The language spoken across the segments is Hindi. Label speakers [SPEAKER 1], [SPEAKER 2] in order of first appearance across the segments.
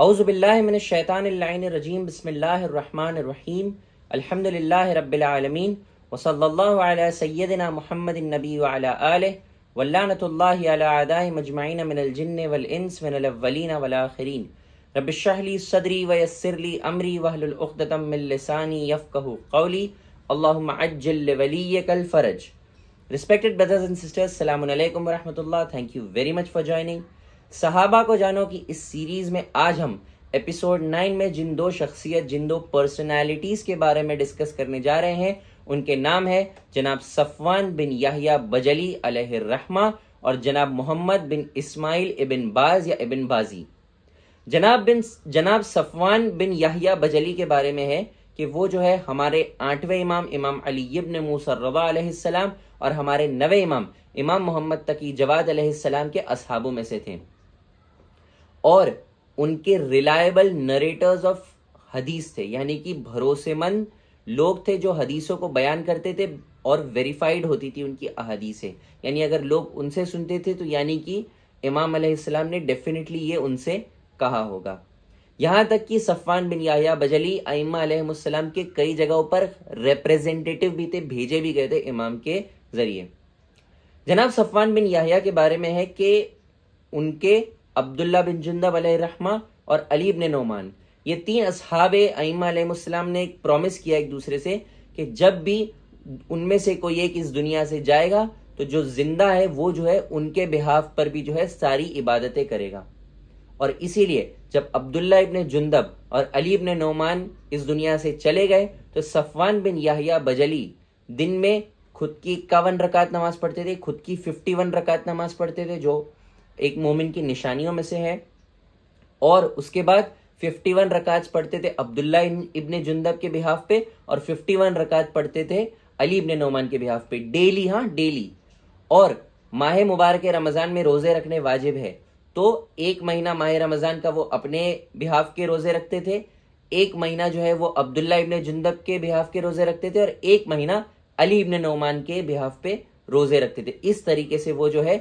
[SPEAKER 1] أعوذ بالله من الشيطان اللعين الرجيم بسم الله الرحمن الرحيم الحمد لله رب العالمين وصلى الله على سيدنا محمد النبي وعلى آله واللعنة الله على عداء مجمعين من الجن والانس من الأولين والآخرين رب اشرح لي صدري ويسر لي امري وهل الأخدة من لساني يفقه قولي اللهم عجل لوليك الفرج Respected brothers and sisters, Assalamu alaikum wa rahmatullah. Thank you very much for joining. सहाबा को जानो कि इस सीरीज़ में आज हम एपिसोड नाइन में जिन दो शख्सियत जिन दो पर्सनैलिटीज़ के बारे में डिस्कस करने जा रहे हैं उनके नाम है जनाब सफ़वान बिन याहिया बजली अलहमा और जनाब मोहम्मद बिन इस्माइल इबिन बाज या इबिन बाजी जनाब बिन जनाब सफ़वान बिन याहिया बजली के बारे में है कि वो जो है हमारे आठवें इमाम इमाम अली इब्न मूसरवाम और हमारे नवे इमाम इमाम मोहम्मद तकी जवाद के असहाबों में से थे और उनके रिलायबल नरेटर्स ऑफ हदीस थे यानी कि भरोसेमंद लोग थे जो हदीसों को बयान करते थे और वेरीफाइड होती थी उनकी अहदीसें यानी अगर लोग उनसे सुनते थे तो यानी कि इमाम अलैहिस्सलाम ने डेफिनेटली ये उनसे कहा होगा यहाँ तक कि सफ़ान बिन याहिया बजली अइमा अलैहिस्सलाम के कई जगहों पर रिप्रेजेंटेटिव भी थे भेजे भी गए थे इमाम के ज़रिए जनाब सफ़ान बिन याहिया के बारे में है कि उनके अब्दुल्ला बिन जिंदब रहमा और अलीब ने नौमान ये तीन असहाब आईमाम ने प्रॉमिस किया एक दूसरे से कि जब भी उनमें से कोई एक इस दुनिया से जाएगा तो जो जिंदा है वो जो है उनके बिहाफ पर भी जो है सारी इबादतें करेगा और इसीलिए जब अब्दुल्ला इब्ने जुंदब और अली इब्ने नौमान इस दुनिया से चले गए तो सफ़वान बिन याहिया बजली दिन में खुद की इक्यावन रकात नमाज पढ़ते थे खुद की फिफ्टी वन रकात नमाज पढ़ते थे जो एक मोमिन की निशानियों में से है और उसके बाद 51 वन रकाज पढ़ते थे अब्दुल्ला इबन जुंदब के बिहाफ पे और 51 वन रकाज पढ़ते थे अली इबन नौमान के बिहाफ पे डेली हाँ डेली और माह मुबारक रमज़ान में रोज़े रखने वाजिब है तो एक महीना माह रमज़ान का वो अपने बिहाफ के रोज़े रखते थे एक महीना जो है वो अब्दुल्ला इबन जुंदब के बिहाफ के रोज़े रखते थे और एक महीना अली इबन नौमान के बिहाफ पे रोज़े रखते थे इस तरीके से वो जो है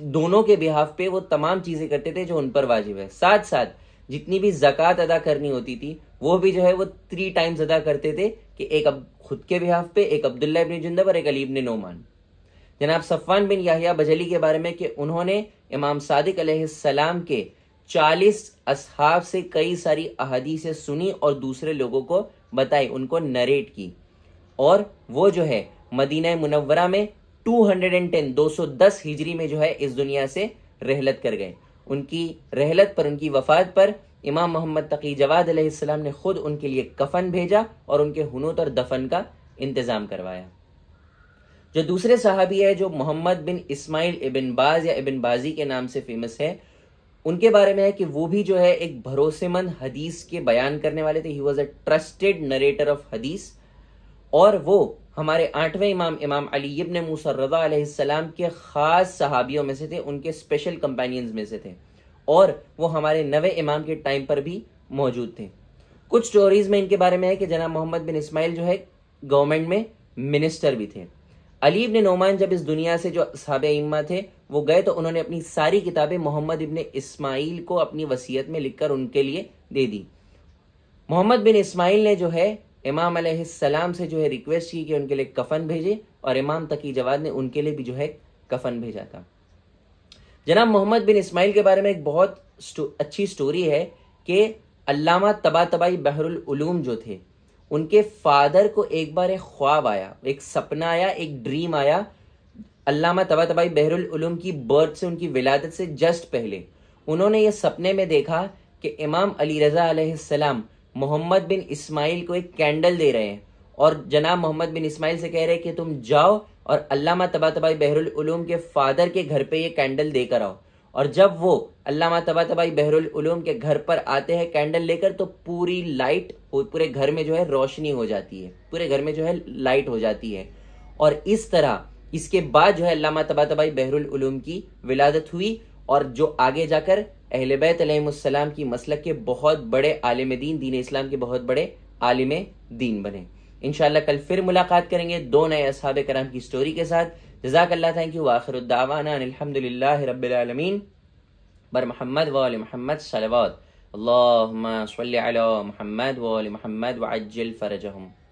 [SPEAKER 1] दोनों के बिहाफ पे वो तमाम चीज़ें करते थे जो उन पर वाजिब है साथ साथ जितनी भी जक़ात अदा करनी होती थी वो भी जो है वो थ्री टाइम्स अदा करते थे कि एक अब खुद के बिहाफ पे एक अब्दुल्ला इबन जुंदब और एक अली इबन नोमान जनाब सफ़ान बिन याहिया बजली के बारे में कि उन्होंने इमाम सादिक सलाम के चालीस असहाब से कई सारी अहदीसें सुनी और दूसरे लोगों को बताई उनको नरेट की और वो जो है मदीना मुनवरा में 210 210 हिजरी में जो है इस दुनिया से रहलत कर गए उनकी रहलत पर उनकी वफात पर इमाम मोहम्मद तकी जवाद अलैहिस्सलाम ने खुद उनके लिए कफन भेजा और उनके हनूत और दफन का इंतज़ाम करवाया जो दूसरे सहाबी है जो मोहम्मद बिन इस्माइल इबिन बाज या इबिन बाजी के नाम से फेमस है उनके बारे में है कि वो भी जो है एक भरोसेमंद हदीस के बयान करने वाले थे he was a trusted narrator of हदीस और वो हमारे आठवें इमाम इमाम अली इब्न मूसा रज़ा के ख़ास सहाबियों में से थे उनके स्पेशल कंपेनियंस में से थे और वो हमारे नवे इमाम के टाइम पर भी मौजूद थे कुछ स्टोरीज़ में इनके बारे में है कि जना मोहम्मद बिन इसमाइल जो है गवर्नमेंट में मिनिस्टर भी थे अली इब्न नोमान जब इस दुनिया से जो साब इमां थे वो गए तो उन्होंने अपनी सारी किताबें मोहम्मद इबन इसमाइल को अपनी वसीयत में लिखकर उनके लिए दे दी मोहम्मद बिन इसमाइल ने जो है इमाम सलाम से जो है रिक्वेस्ट की कि उनके लिए कफन भेजे और इमाम तकी जवाद ने उनके लिए भी जो है कफन भेजा था जनाब मोहम्मद बिन इस्माइल के बारे में एक बहुत अच्छी स्टोरी है कि अल्लामा तबा तबाई बहरुलूम जो थे उनके फादर को एक बार एक ख्वाब आया एक सपना आया एक ड्रीम आया अल्लामा तबा तबाई बहरुलूम की बर्थ से उनकी विलादत से जस्ट पहले उन्होंने ये सपने में देखा कि इमाम अली रज़ा सलाम मोहम्मद बिन इस्माइल को एक कैंडल दे रहे हैं और जनाब मोहम्मद बिन इस्माइल से कह रहे हैं कि तुम जाओ और अल्लामा तबा तबाई बहरुलूम के फादर के घर पे ये कैंडल देकर आओ और जब वो अल्लामा तबा तबाई बहरुलूम के घर पर आते हैं कैंडल लेकर तो पूरी लाइट पूरे घर में जो है रोशनी हो जाती है पूरे घर में जो है लाइट हो जाती है और इस तरह इसके बाद जो है अल्लामा तबा तबाई बहरुलूम की विलादत हुई और जो आगे जाकर अहल बैतम की मसलक के बहुत बड़े आलिम दीन दीन इस्लाम के बहुत बड़े आलिम दीन बने इनशाला कल फिर मुलाकात करेंगे दो नए असहाब कराम की स्टोरी के साथ जजाकल्ला थैंक यू आखिरदावाना रबालमीन बर महमद वाल महमद सलवात अल्लाह महमद वाल महमद वाजल फ़रजहम